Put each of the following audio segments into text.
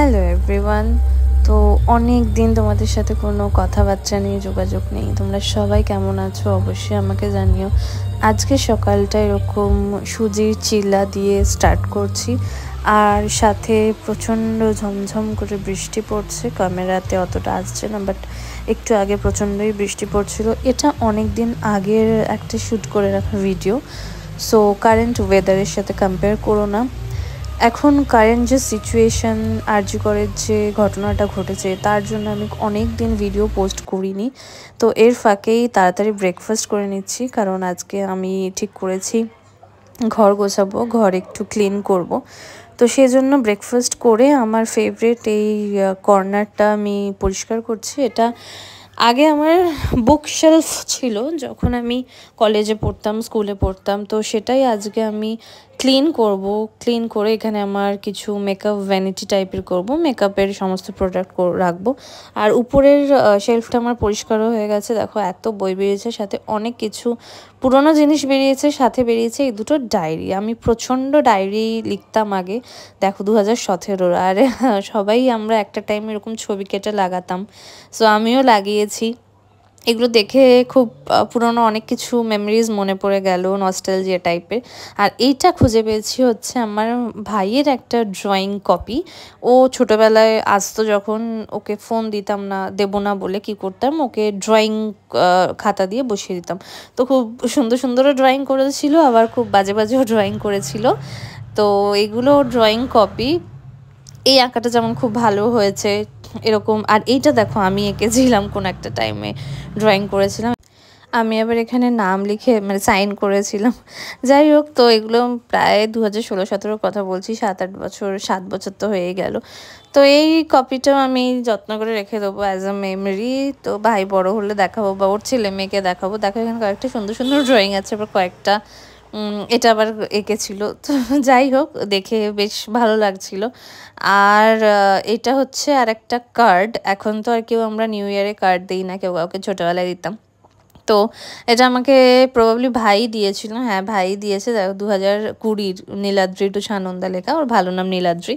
Hello everyone তো অনেক দিন তোমাদের সাথে কোনো কথাবার্তা নেই যোগাযোগ নেই তোমরা সবাই কেমন আছো অবশ্যই আমাকে জানিও আজকে সকালটা এরকম সুজির চিলা দিয়ে স্টার্ট করছি আর সাথে প্রচণ্ড ঝমঝম করে বৃষ্টি পড়ছে ক্যামেরাতে অতটা আসছে না বাট একটু আগে প্রচণ্ডই বৃষ্টি পড়ছিল এটা অনেক দিন আগের একটা শ্যুট করে রাখা ভিডিও সো কারেন্ট ওয়েদারের সাথে কম্পেয়ার করো না এখন কারেন্ট যে সিচুয়েশান করের যে ঘটনাটা ঘটেছে তার জন্য আমি অনেক দিন ভিডিও পোস্ট করিনি তো এর ফাঁকেই তাড়াতাড়ি ব্রেকফাস্ট করে নিচ্ছি কারণ আজকে আমি ঠিক করেছি ঘর গোছাবো ঘর একটু ক্লিন করব। তো সেই জন্য ব্রেকফাস্ট করে আমার ফেভারেট এই কর্নারটা আমি পরিষ্কার করছি এটা আগে আমার বুকশেলফ ছিল যখন আমি কলেজে পড়তাম স্কুলে পড়তাম তো সেটাই আজকে আমি ক্লিন করব ক্লিন করে এখানে আমার কিছু মেকআপ ভ্যানিটি টাইপের করব মেকআপের সমস্ত প্রোডাক্ট রাখবো আর উপরের শেলফটা আমার পরিষ্কারও হয়ে গেছে দেখো এত বই বেরিয়েছে সাথে অনেক কিছু পুরনো জিনিস বেরিয়েছে সাথে বেরিয়েছে এই দুটো ডায়েরি আমি প্রচণ্ড ডায়েরি লিখতাম আগে দেখো দু হাজার সতেরোর আর সবাই আমরা একটা টাইম এরকম ছবি কেটে লাগাতাম সো আমিও লাগিয়েছি এগুলো দেখে খুব পুরনো অনেক কিছু মেমোরিজ মনে পড়ে গেল যে টাইপের আর এইটা খুঁজে পেয়েছি হচ্ছে আমার ভাইয়ের একটা ড্রয়িং কপি ও ছোটোবেলায় আসতো যখন ওকে ফোন দিতাম না দেব না বলে কি করতাম ওকে ড্রয়িং খাতা দিয়ে বসিয়ে দিতাম তো খুব সুন্দর সুন্দরও ড্রয়িং করেছিল আবার খুব বাজে বাজেও ড্রয়িং করেছিল তো এগুলো ড্রয়িং কপি এই আঁকাটা যেমন খুব ভালো হয়েছে এরকম আর এইটা দেখো আমি এঁকেছিলাম কোন একটা টাইমে ড্রয়িং করেছিলাম আমি আবার এখানে নাম লিখে মানে সাইন করেছিলাম যাই হোক তো এগুলো প্রায় দু হাজার ষোলো সতেরো কথা বলছি সাত আট বছর সাত বছর তো হয়ে গেল তো এই কপিটাও আমি যত্ন করে রেখে দেবো অ্যাজ আ মেমরি তো ভাই বড় হলে দেখাবো বা ওর ছেলে মেয়েকে দেখাবো দেখো এখানে কয়েকটা সুন্দর সুন্দর ড্রয়িং আছে আবার কয়েকটা এটা আবার এঁকেছিল তো যাই হোক দেখে বেশ ভালো লাগছিল আর এটা হচ্ছে আর একটা কার্ড এখন তো আর কেউ আমরা নিউ ইয়ারে কার্ড দিই না কেউ কাউকে ছোটোবেলায় দিতাম তো এটা আমাকে প্রবাবলি ভাই দিয়েছিল হ্যাঁ ভাই দিয়েছে দু হাজার কুড়ির নীলাদ্রি টু সানন্দা লেখা ওর ভালো নাম নীলাদ্রি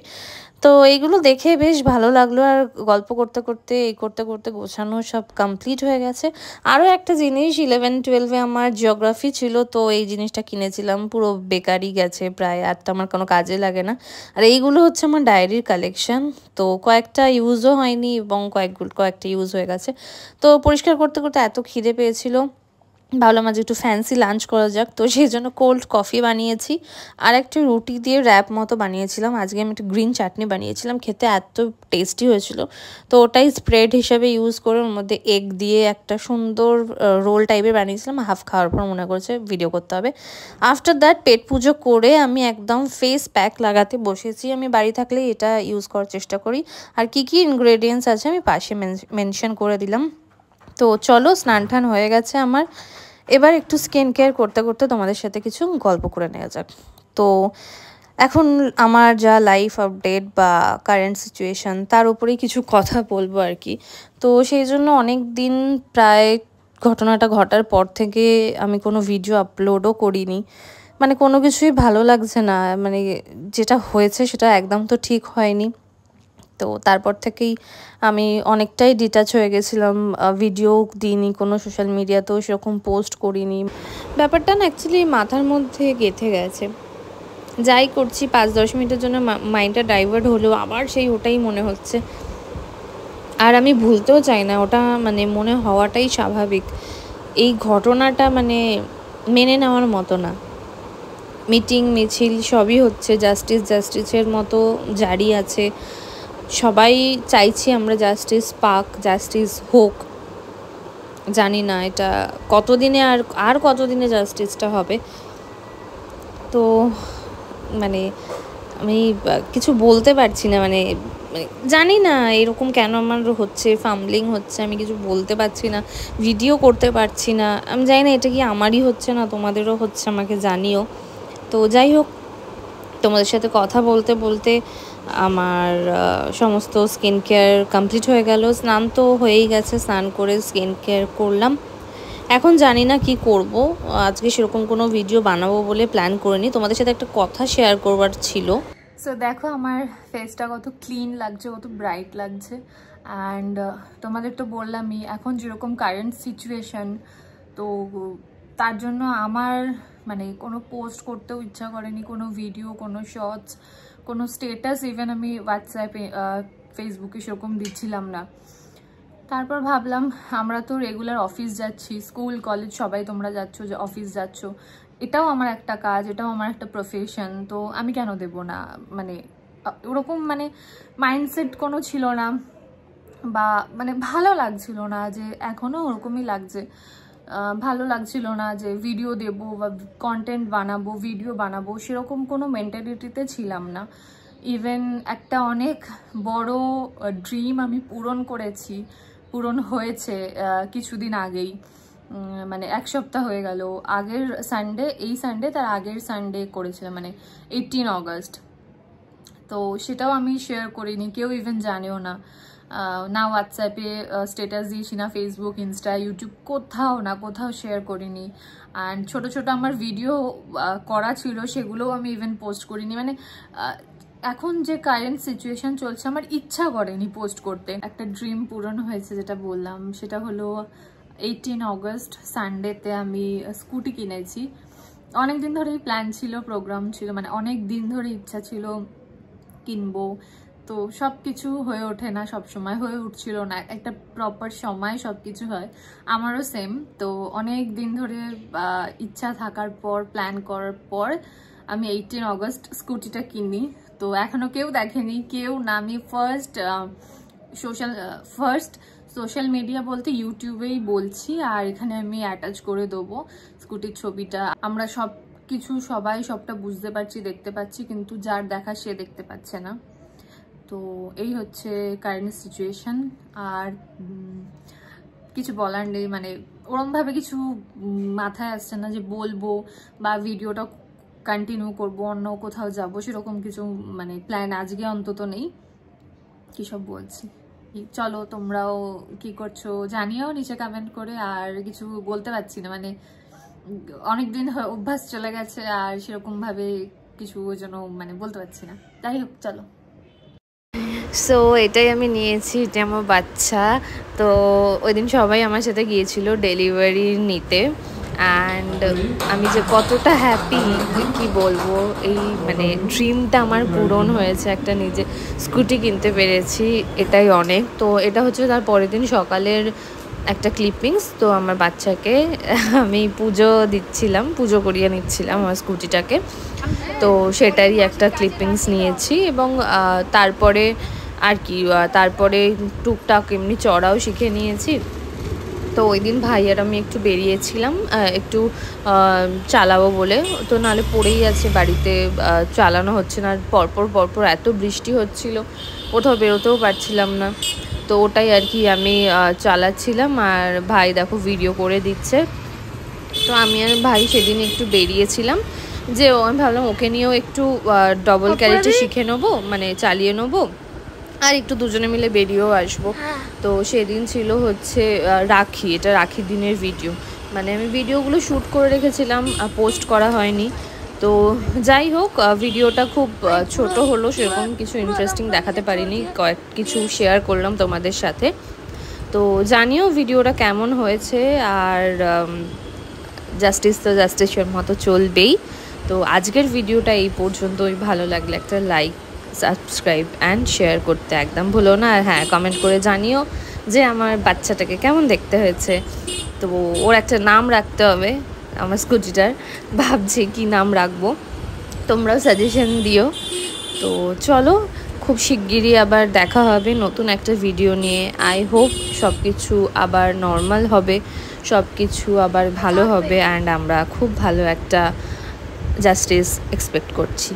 তো এইগুলো দেখে বেশ ভালো লাগলো আর গল্প করতে করতে এই করতে করতে গোছানো সব কমপ্লিট হয়ে গেছে আরও একটা জিনিস ইলেভেন টুয়েলভে আমার জিওগ্রাফি ছিল তো এই জিনিসটা কিনেছিলাম পুরো বেকারই গেছে প্রায় আর তো আমার কোনো কাজে লাগে না আর এইগুলো হচ্ছে আমার ডায়েরির কালেকশান তো কয়েকটা ইউজও হয়নি এবং কয়েকগুলো কয়েকটা ইউজ হয়ে গেছে তো পরিষ্কার করতে করতে এত খিদে পেয়েছিল ভাবলাম আজ একটু ফ্যান্সি লাঞ্চ করা যাক তো সেই জন্য কোল্ড কফি বানিয়েছি আর একটা রুটি দিয়ে র্যাপ মতো বানিয়েছিলাম আজকে আমি একটা গ্রিন চাটনি বানিয়েছিলাম খেতে এত টেস্টি হয়েছিল তো ওটাই স্প্রেড হিসাবে ইউজ করে ওর মধ্যে এগ দিয়ে একটা সুন্দর রোল টাইপের বানিয়েছিলাম হাফ খাওয়ার পর মনে করছে ভিডিও করতে হবে আফটার দ্যাট পেট পুজো করে আমি একদম ফেস প্যাক লাগাতে বসেছি আমি বাড়ি থাকলে এটা ইউজ করার চেষ্টা করি আর কি কি ইনগ্রেডিয়েন্টস আছে আমি পাশে মেনশন করে দিলাম তো চলো স্নান টান হয়ে গেছে আমার এবার একটু স্কিন কেয়ার করতে করতে তোমাদের সাথে কিছু গল্প করে নেওয়া যাক তো এখন আমার যা লাইফ আপডেট বা কারেন্ট সিচুয়েশান তার উপরেই কিছু কথা বলবো আর কি তো সেই জন্য অনেক দিন প্রায় ঘটনাটা ঘটার পর থেকে আমি কোনো ভিডিও আপলোডও করিনি মানে কোনো কিছুই ভালো লাগছে না মানে যেটা হয়েছে সেটা একদম তো ঠিক হয়নি তো তারপর থেকেই আমি অনেকটাই ডিটাচ হয়ে গেছিলাম ভিডিও দিইনি কোনো সোশ্যাল মিডিয়াতেও সেরকম পোস্ট করিনি ব্যাপারটা না অ্যাকচুয়ালি মাথার মধ্যে গেঁথে গেছে যাই করছি পাঁচ দশ মিনিটের জন্য মাইন্ডটা ডাইভার্ট হলেও আবার সেই ওটাই মনে হচ্ছে আর আমি ভুলতেও চাই না ওটা মানে মনে হওয়াটাই স্বাভাবিক এই ঘটনাটা মানে মেনে নেওয়ার মতো না মিটিং মিছিল সবই হচ্ছে জাস্টিস জাস্টিসের মতো জারি আছে সবাই চাইছি আমরা জাস্টিস পাক জাস্টিস হোক জানি না এটা কতদিনে আর আর কতদিনে জাস্টিসটা হবে তো মানে আমি কিছু বলতে পারছি না মানে, মানে জানি না এরকম কেন আমার হচ্ছে ফামলিং হচ্ছে আমি কিছু বলতে পারছি না ভিডিও করতে পারছি না আমি জানি না এটা কি আমারই হচ্ছে না তোমাদেরও হচ্ছে আমাকে জানিও তো যাই হোক তোমাদের সাথে কথা বলতে বলতে আমার সমস্ত স্কিন কেয়ার কমপ্লিট হয়ে গেল স্নান তো হয়েই গেছে স্নান করে স্কিন কেয়ার করলাম এখন জানি না কি করব আজকে সেরকম কোনো ভিডিও বানাবো বলে প্ল্যান করিনি তোমাদের সাথে একটা কথা শেয়ার করবার ছিল সো দেখো আমার ফেসটা কত ক্লিন লাগছে কত ব্রাইট লাগছে অ্যান্ড তোমাদের তো বললামই এখন যেরকম কারেন্ট সিচুয়েশান তো তার জন্য আমার মানে কোনো পোস্ট করতেও ইচ্ছা করেনি কোনো ভিডিও কোনো শর্টস কোনো স্টেটাস ইভেন আমি হোয়াটসঅ্যাপে ফেসবুকে সেরকম দিচ্ছিলাম না তারপর ভাবলাম আমরা তো রেগুলার অফিস যাচ্ছি স্কুল কলেজ সবাই তোমরা যাচ্ছ যে অফিস যাচ্ছ এটাও আমার একটা কাজ এটাও আমার একটা প্রফেশন তো আমি কেন দেব না মানে ওরকম মানে মাইন্ডসেট কোনো ছিল না বা মানে ভালো লাগছিল না যে এখনও ওরকমই লাগছে ভালো লাগছিল না যে ভিডিও দেব বা কন্টেন্ট বানাবো ভিডিও বানাবো সেরকম কোনো মেন্টালিটিতে ছিলাম না ইভেন একটা অনেক বড় ড্রিম আমি পূরণ করেছি পূরণ হয়েছে কিছুদিন আগেই মানে এক সপ্তাহ হয়ে গেল আগের সানডে এই সানডে তার আগের সানডে করেছিলাম মানে এইটিন অগস্ট তো সেটাও আমি শেয়ার করিনি কেউ ইভেন জানেও না না হোয়াটসঅ্যাপে স্টেটাস দিয়েছি না ফেসবুক ইনস্টা ইউটিউব কোথাও না কোথাও শেয়ার করিনি অ্যান্ড ছোট ছোট আমার ভিডিও করা ছিল সেগুলোও আমি ইভেন পোস্ট করিনি মানে এখন যে কারেন্ট সিচুয়েশন চলছে আমার ইচ্ছা করেনি পোস্ট করতে একটা ড্রিম পূরণ হয়েছে যেটা বললাম সেটা হলো এইটিন অগস্ট সানডেতে আমি স্কুটি কিনেছি অনেক দিন ধরেই প্ল্যান ছিল প্রোগ্রাম ছিল মানে অনেক দিন ধরে ইচ্ছা ছিল কিনবো তো সব কিছু হয়ে ওঠে না সব সময় হয়ে উঠছিল না একটা প্রপার সময় সব কিছু হয় আমারও সেম তো অনেক দিন ধরে ইচ্ছা থাকার পর প্ল্যান করার পর আমি এইটিন অগস্ট স্কুটিটা কিনি তো এখনও কেউ দেখেনি কেউ না আমি first social first social media বলতে ইউটিউবেই বলছি আর এখানে আমি অ্যাটাচ করে দেবো স্কুটির ছবিটা আমরা সব কিছু সবাই সবটা বুঝতে পারছি দেখতে পাচ্ছি কিন্তু যার দেখা সে দেখতে পাচ্ছে না তো এই হচ্ছে কারেন্ট সিচুয়েশান আর কিছু বলার নেই মানে ওরমভাবে কিছু মাথায় আসছে না যে বলবো বা ভিডিওটা কন্টিনিউ করবো অন্য কোথাও যাব সেরকম কিছু মানে প্ল্যান আজকে অন্তত নেই কি সব বলছি চলো তোমরাও কি করছো জানিও নিচে কমেন্ট করে আর কিছু বলতে পারছি না মানে অনেক দিন অভ্যাস চলে গেছে আর সেরকমভাবে কিছু যেন মানে বলতে পারছি না তাই হোক চলো সো এটাই আমি নিয়েছি এটা আমার বাচ্চা তো ওই দিন সবাই আমার সাথে গিয়েছিল ডেলিভারি নিতে অ্যান্ড আমি যে কতটা হ্যাপি কি বলবো এই মানে ড্রিমটা আমার পূরণ হয়েছে একটা নিজে স্কুটি কিনতে পেরেছি এটাই অনেক তো এটা হচ্ছে তার পরের দিন সকালের একটা ক্লিপিংস তো আমার বাচ্চাকে আমি পুজো দিচ্ছিলাম পুজো করিয়ে নিচ্ছিলাম আমার স্কুটিটাকে তো সেটারই একটা ক্লিপিংস নিয়েছি এবং তারপরে আর কি তারপরে টুকটাক এমনি চড়াও শিখে নিয়েছি তো ওই দিন ভাই আর আমি একটু বেরিয়েছিলাম একটু চালাবো বলে তো নালে পড়েই আছে বাড়িতে চালানো হচ্ছে না পরপর পরপর এত বৃষ্টি হচ্ছিল কোথাও বেরোতেও পারছিলাম না তো ওটাই আর কি আমি চালাচ্ছিলাম আর ভাই দেখো ভিডিও করে দিচ্ছে তো আমি আর ভাই সেদিন একটু বেরিয়েছিলাম যে আমি ভাবলাম ওকে নিয়েও একটু ডবল ক্যারেটে শিখে নেবো মানে চালিয়ে নেবো আর একটু দুজনে মিলে বেরিয়েও আসবো হ্যাঁ। তো সেদিন ছিল হচ্ছে রাখি এটা রাখি দিনের ভিডিও মানে আমি ভিডিওগুলো শ্যুট করে রেখেছিলাম পোস্ট করা হয়নি তো যাই হোক ভিডিওটা খুব ছোট হলো সেরকম কিছু ইন্টারেস্টিং দেখাতে পারিনি কয়েক কিছু শেয়ার করলাম তোমাদের সাথে তো জানিও ভিডিওটা কেমন হয়েছে আর জাস্টিস তো জাস্টিসের মতো চলবেই তো আজকের ভিডিওটা এই পর্যন্তই ভালো লাগলে একটা লাইক সাবস্ক্রাইব অ্যান্ড শেয়ার করতে একদম ভুলো না আর হ্যাঁ কমেন্ট করে জানিও যে আমার বাচ্চাটাকে কেমন দেখতে হয়েছে তো ওর একটা নাম রাখতে হবে আমার স্কুটিটার ভাবছি কি নাম রাখবো তোমরাও সাজেশন দিও তো চলো খুব শিগগিরই আবার দেখা হবে নতুন একটা ভিডিও নিয়ে আই হোপ সব কিছু আবার নর্মাল হবে সব কিছু আবার ভালো হবে অ্যান্ড আমরা খুব ভালো একটা জাস্টিস এক্সপেক্ট করছি